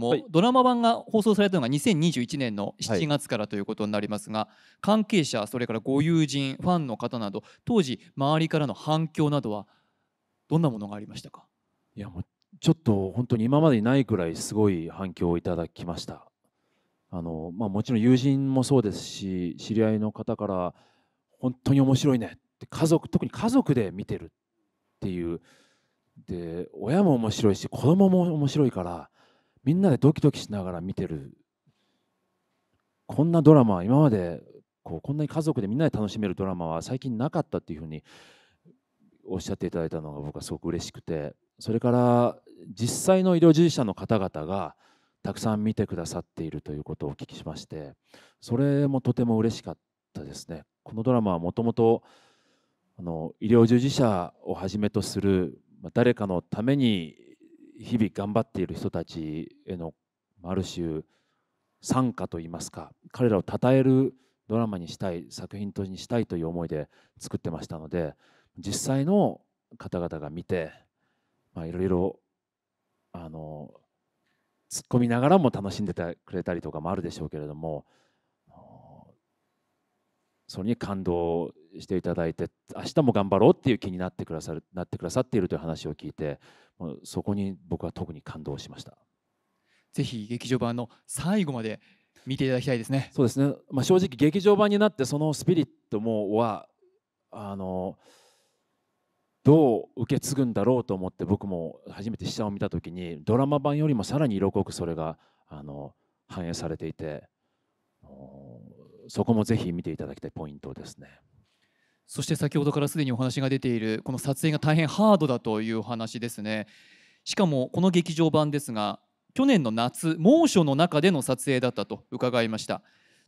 も、はい、ドラマ版が放送されたのが2021年の7月からということになりますが、はい、関係者それからご友人ファンの方など当時周りからの反響などはどんなものがありましたかいやもうちょっと本当に今までにないくらいすごい反響をいただきましたあの、まあ、もちろん友人もそうですし知り合いの方から本当に面白いねって家族特に家族で見てるっていうで親も面白いし子供も面白いからみんなでドキドキしながら見てるこんなドラマ今までこうこんなに家族でみんなで楽しめるドラマは最近なかったっていうふうにおっしゃっていただいたのが僕はすごく嬉しくてそれから実際の医療従事者の方々がたくさん見てくださっているということをお聞きしましてそれもとても嬉しかったですね。このドラマはもともと医療従事者をはじめとする誰かのために日々頑張っている人たちへのある種参加といいますか彼らを称えるドラマにしたい作品とにしたいという思いで作ってましたので実際の方々が見ていろいろあの突っ込みながらも楽しんでくれたりとかもあるでしょうけれどもそれに感動していただいて明日も頑張ろうっていう気になってくださるなってくださっているという話を聞いてそこに僕は特に感動しましたぜひ劇場版の最後まで見ていただきたいですねそうですね、まあ、正直劇場版になってそのスピリットもはあのどう受け継ぐんだろうと思って僕も初めて聴を見た時にドラマ版よりもさらに色濃くそれがあの反映されていてそこもぜひ見ていただきたいポイントですね。そして先ほどからすでにお話が出ているこの撮影が大変ハードだというお話ですねしかもこの劇場版ですが去年の夏猛暑の中での撮影だったと伺いました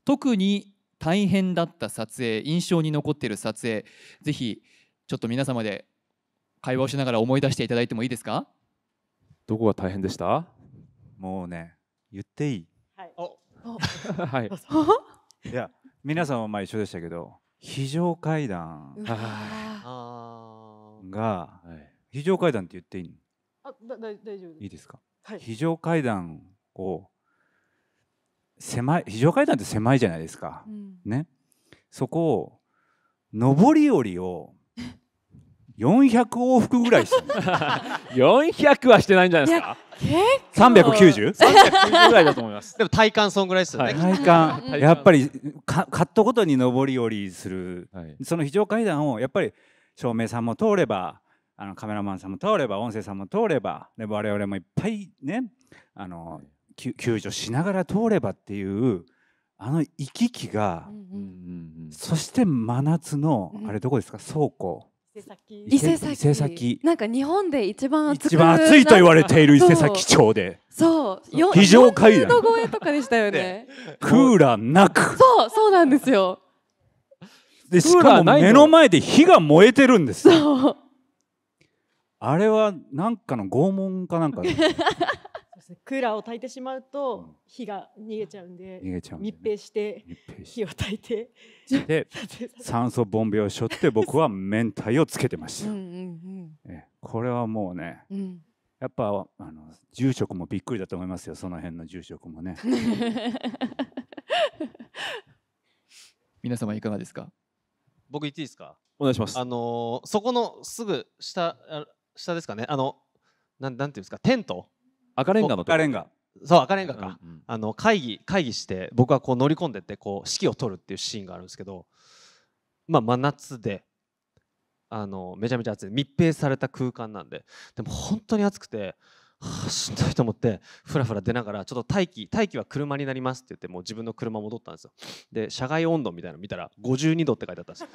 特に大変だった撮影印象に残っている撮影ぜひちょっと皆様で会話をしながら思い出していただいてもいいですかどこが大変でしたもうね言っていいはい、はい、いや皆さんはまあ一緒でしたけど非常階段が非常階段って言っていいあだだ大丈夫いいですか、はい、非常階段を狭い非常階段って狭いじゃないですか、うん、ねそこを上り下りを400 往復ぐらいして400はしてないんじゃないですか三百九十？三百ぐらいだと思います。でも体感そんぐらいですよね。体感やっぱりかカっトことに上り下りする、その非常階段をやっぱり照明さんも通れば、あのカメラマンさんも通れば、音声さんも通れば、で我々もいっぱいね、あの救助しながら通ればっていうあの行き来が、そして真夏のあれどこですか倉庫。伊勢崎伊勢崎なんか日本で一番暑一番暑いと言われている伊勢崎町でそう非常階段度超とかでしたよねクーラーなくそうそうなんですよでしかも目の前で火が燃えてるんですそうあれはなんかの拷問かなんか、ね、ねクーラーを焚いてしまうと火が逃げちゃうんでうん、逃げちゃうんでね、密閉して火を焚いて で 酸素ボンベを背負って僕は明太をつけてましたうん、えこれはもうね、うん、やっぱあの住職もびっくりだと思いますよその辺の住職もね 皆様いかがですか僕言っていいですかお願いしますあのー、そこのすぐ下下ですかねあのなんなんていうんですかテント赤レンガの赤レンガそう赤レンガか、うんうん、あの会議会議して僕はこう乗り込んでってこう指揮を取るっていうシーンがあるんですけど、まあ、真夏であのめちゃめちゃ暑い密閉された空間なんででも本当に暑くて、はあ、しんどいと思ってふらふら出ながらちょっと待機待機は車になりますって言ってもう自分の車戻ったんですよで車外温度みたいなの見たら52度って書いてあったんですよ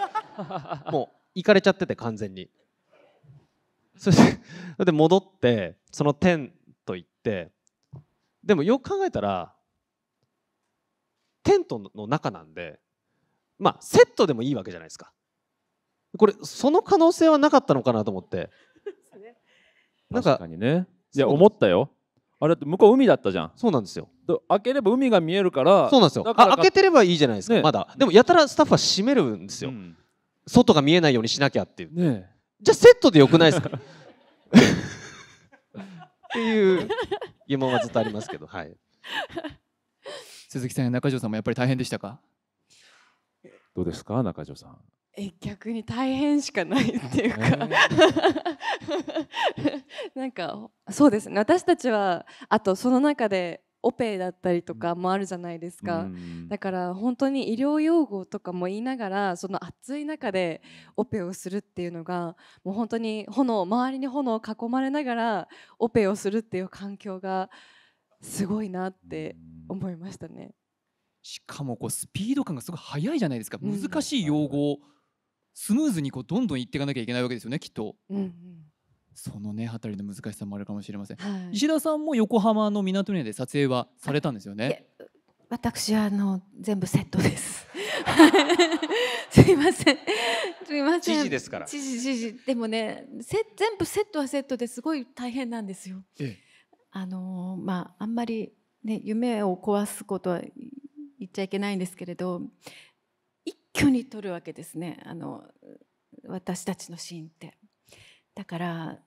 もう行かれちゃってて完全にそして 戻ってその点と言ってでもよく考えたらテントの中なんでまあセットでもいいわけじゃないですかこれその可能性はなかったのかなと思って なんか確かにねいや思ったよあれって向こう海だったじゃんそうなんですよ開ければ海が見えるからそうなんですよあ開けてればいいじゃないですか、ね、まだでもやたらスタッフは閉めるんですよ、うん、外が見えないようにしなきゃっていう、ね、じゃあセットでよくないですか っていう疑問はずっとありますけど、はい、鈴木さんや中条さんもやっぱり大変でしたかどうですか中条さんえ逆に大変しかないっていうか、えー、なんかそうですね私たちはあとその中でオペだったりとかもあるじゃないですか、うん、だから本当に医療用語とかも言いながらその暑い中でオペをするっていうのがもう本当に炎周りに炎を囲まれながらオペをするっていう環境がすごいなって思いましたね。しかもこうスピード感がすごい速いじゃないですか難しい用語をスムーズにこうどんどん言っていかなきゃいけないわけですよねきっと。うんうんそのね辺りの難しさもあるかもしれません、はい、石田さんも横浜の港にで撮影はされたんですよね私はあの全部セットです すいませんすいません知事ですから知事知事でもねせ全部セットはセットですごい大変なんですよ、ええ、あのまああんまりね夢を壊すことは言っちゃいけないんですけれど一挙に撮るわけですねあの私たちのシーンってだから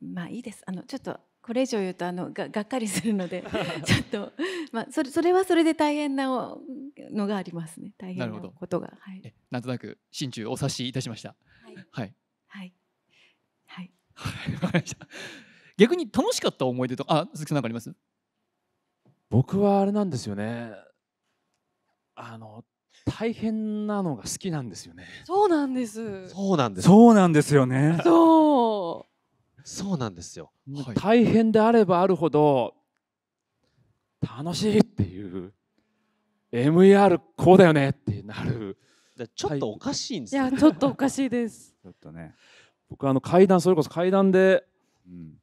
まあいいですあのちょっとこれ以上言うとあのががっかりするので ちょっと、まあ、それそれはそれで大変なのがありますね大変なことがはい、なんとなく心中お察しいたしましたはいはいはい、はい、逆に楽しかった思い出とかあ鈴木さん何かあります僕はあれなんですよねあの大変なのが好きなんですよねそうなんですそうなんですそうなんですよねそうそうなんですよ、はい、大変であればあるほど楽しいっていう MER こうだよねってなるちょっとおかしいんですよ、いやちょっとおかしいです ちょっとね僕あの階段それこそ階段で、うん、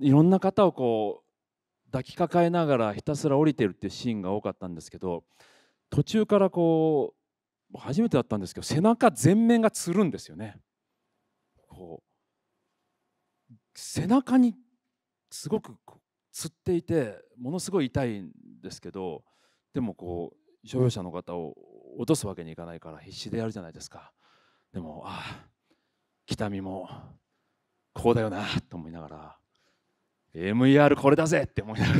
いろんな方をこう抱きかかえながらひたすら降りてるっていうシーンが多かったんですけど途中からこう初めてだったんですけど背中全面がつるんですよねこ背中にすごくつっていてものすごい痛いんですけどでもこう傷病者の方を落とすわけにいかないから必死でやるじゃないですかでもああ北見もここだよなと思いながら MER これだぜって思いなが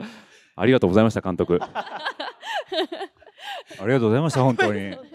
ら ありがとうございました監督 ありがとうございました本当に。